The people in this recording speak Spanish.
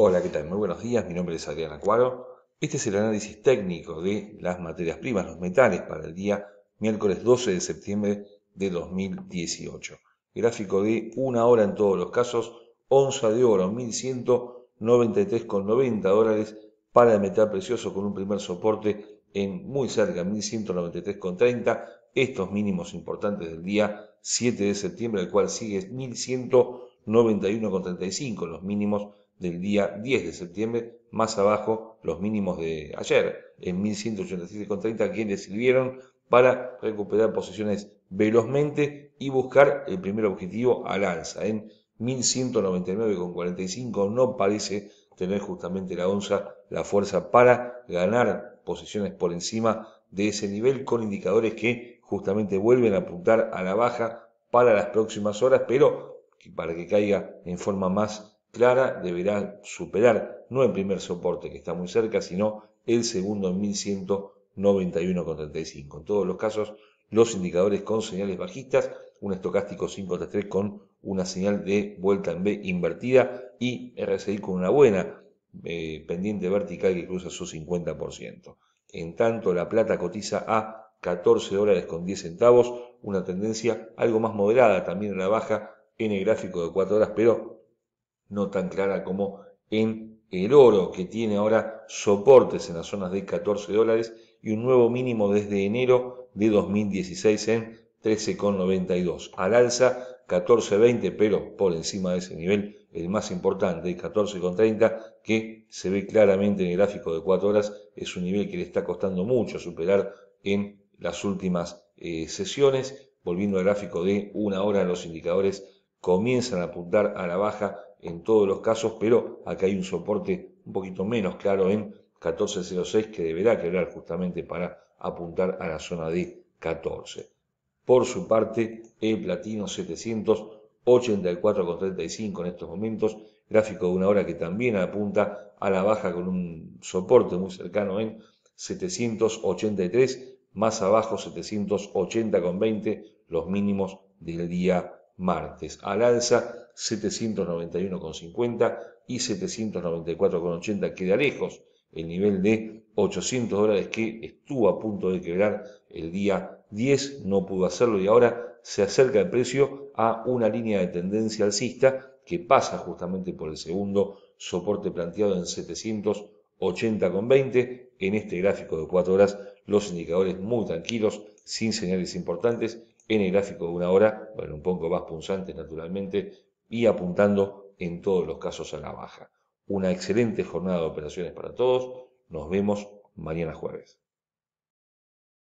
Hola, ¿qué tal? Muy buenos días, mi nombre es Adrián Acuaro. Este es el análisis técnico de las materias primas, los metales, para el día miércoles 12 de septiembre de 2018. Gráfico de una hora en todos los casos, onza de oro, 1.193,90 dólares para el metal precioso con un primer soporte en muy cerca, 1.193,30. Estos mínimos importantes del día 7 de septiembre, el cual sigue 1.100. 91,35, los mínimos del día 10 de septiembre, más abajo los mínimos de ayer, en 1187,30, quienes sirvieron para recuperar posiciones velozmente y buscar el primer objetivo al alza. En 1199,45 no parece tener justamente la onza la fuerza para ganar posiciones por encima de ese nivel con indicadores que justamente vuelven a apuntar a la baja para las próximas horas, pero para que caiga en forma más clara deberá superar no el primer soporte que está muy cerca, sino el segundo en 1191,35. En todos los casos, los indicadores con señales bajistas, un estocástico 533 con una señal de vuelta en B invertida y RSI con una buena eh, pendiente vertical que cruza su 50%. En tanto, la plata cotiza a 14 dólares con 10 centavos, una tendencia algo más moderada también en la baja en el gráfico de 4 horas, pero no tan clara como en el oro, que tiene ahora soportes en las zonas de 14 dólares y un nuevo mínimo desde enero de 2016 en 13,92. Al alza 14,20, pero por encima de ese nivel, el más importante, 14,30, que se ve claramente en el gráfico de 4 horas, es un nivel que le está costando mucho superar en las últimas eh, sesiones. Volviendo al gráfico de una hora, los indicadores comienzan a apuntar a la baja en todos los casos, pero acá hay un soporte un poquito menos claro en 1406 que deberá quebrar justamente para apuntar a la zona de 14. Por su parte, el platino 784,35 en estos momentos, gráfico de una hora que también apunta a la baja con un soporte muy cercano en 783, más abajo 780,20, los mínimos del día martes, al alza 791,50 y 794,80, queda lejos el nivel de 800 dólares que estuvo a punto de quebrar el día 10, no pudo hacerlo y ahora se acerca el precio a una línea de tendencia alcista que pasa justamente por el segundo soporte planteado en 780,20. En este gráfico de 4 horas los indicadores muy tranquilos, sin señales importantes en el gráfico de una hora, bueno, un poco más punzante naturalmente, y apuntando en todos los casos a la baja. Una excelente jornada de operaciones para todos. Nos vemos mañana jueves.